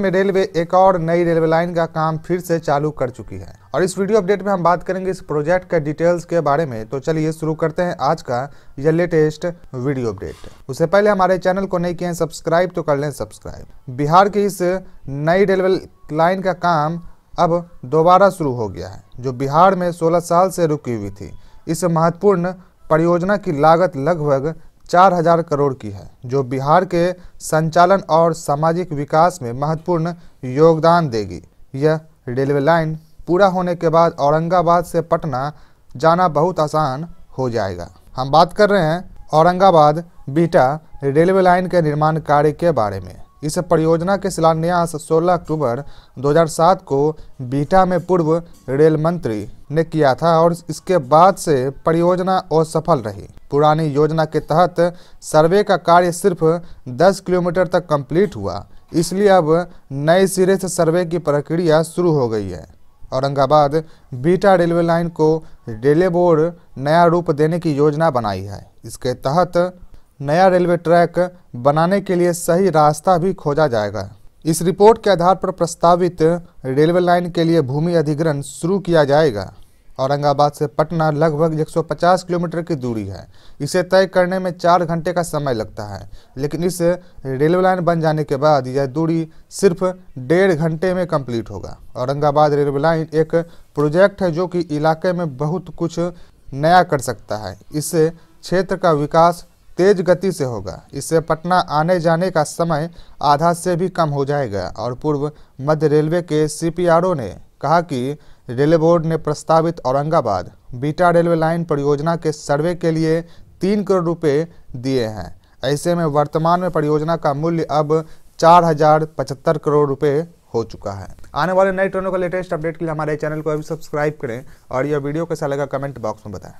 में रेलवे एक और नई रेलवे लाइन का काम फिर से चालू कर चुकी है और इस वीडियो अपडेट में हम बात करेंगे इस प्रोजेक्ट के डिटेल्स के बारे में तो चलिए शुरू करते हैं आज का यह लेटेस्ट वीडियो अपडेट उससे पहले हमारे चैनल को नहीं किए हैं सब्सक्राइब तो कर लें सब्सक्राइब बिहार की इस नई रेलवे लाइन का काम अब दोबारा शुरू हो गया है जो बिहार में सोलह साल से रुकी हुई थी इस महत्वपूर्ण परियोजना की लागत लगभग चार हजार करोड़ की है जो बिहार के संचालन और सामाजिक विकास में महत्वपूर्ण योगदान देगी यह रेलवे लाइन पूरा होने के बाद औरंगाबाद से पटना जाना बहुत आसान हो जाएगा हम बात कर रहे हैं औरंगाबाद बीटा रेलवे लाइन के निर्माण कार्य के बारे में इस परियोजना के शिलान्यास 16 अक्टूबर 2007 को बीटा में पूर्व रेल मंत्री ने किया था और इसके बाद से परियोजना असफल रही पुरानी योजना के तहत सर्वे का कार्य सिर्फ 10 किलोमीटर तक कंप्लीट हुआ इसलिए अब नए सिरे से सर्वे की प्रक्रिया शुरू हो गई है औरंगाबाद बीटा रेलवे लाइन को रेलवे बोर्ड नया रूप देने की योजना बनाई है इसके तहत नया रेलवे ट्रैक बनाने के लिए सही रास्ता भी खोजा जाएगा इस रिपोर्ट के आधार पर प्रस्तावित रेलवे लाइन के लिए भूमि अधिग्रहण शुरू किया जाएगा औरंगाबाद से पटना लगभग 150 किलोमीटर की दूरी है इसे तय करने में चार घंटे का समय लगता है लेकिन इस रेलवे लाइन बन जाने के बाद यह दूरी सिर्फ डेढ़ घंटे में कंप्लीट होगा औरंगाबाद रेलवे लाइन एक प्रोजेक्ट है जो कि इलाके में बहुत कुछ नया कर सकता है इससे क्षेत्र का विकास तेज गति से होगा इससे पटना आने जाने का समय आधा से भी कम हो जाएगा और पूर्व मध्य रेलवे के सीपीआरओ ने कहा कि रेलवे बोर्ड ने प्रस्तावित औरंगाबाद बीटा रेलवे लाइन परियोजना के सर्वे के लिए तीन करोड़ रुपये दिए हैं ऐसे में वर्तमान में परियोजना का मूल्य अब चार हजार पचहत्तर करोड़ रुपये हो चुका है आने वाले नई ट्रेनों का लेटेस्ट अपडेट के लिए हमारे चैनल को अभी सब्सक्राइब करें और यह वीडियो कैसा लगा कमेंट बॉक्स में बताएं